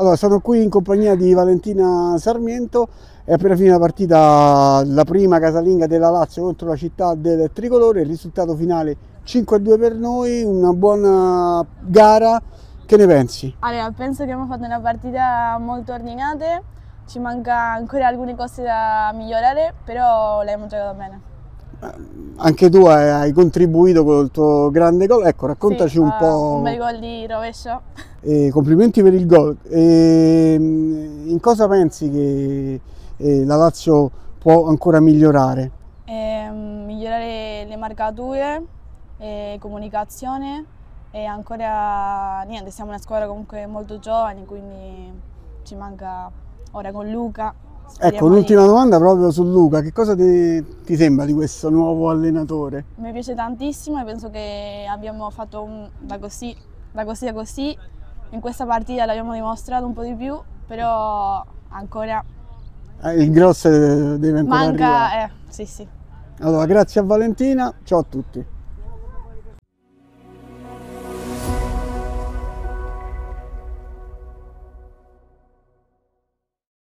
Allora, sono qui in compagnia di Valentina Sarmiento, è appena finita la partita, la prima casalinga della Lazio contro la città del Tricolore, il risultato finale 5-2 per noi, una buona gara, che ne pensi? Allora, penso che abbiamo fatto una partita molto ordinata, ci manca ancora alcune cose da migliorare, però l'abbiamo giocato bene. Eh, anche tu hai contribuito col tuo grande gol, ecco raccontaci sì, un po'... Un bel gol di rovescio. Eh, complimenti per il gol. Eh, in cosa pensi che eh, la Lazio può ancora migliorare? Ehm, migliorare le marcature, comunicazione e ancora niente, siamo una squadra comunque molto giovane, quindi ci manca ora con Luca. Speriamo ecco, l'ultima domanda proprio su Luca, che cosa ti, ti sembra di questo nuovo allenatore? Mi piace tantissimo e penso che abbiamo fatto un, da così, da così a così in questa partita l'abbiamo dimostrato un po' di più, però ancora... Eh, il grosso deve ancora Manca, eh, sì sì. Allora, grazie a Valentina, ciao a tutti.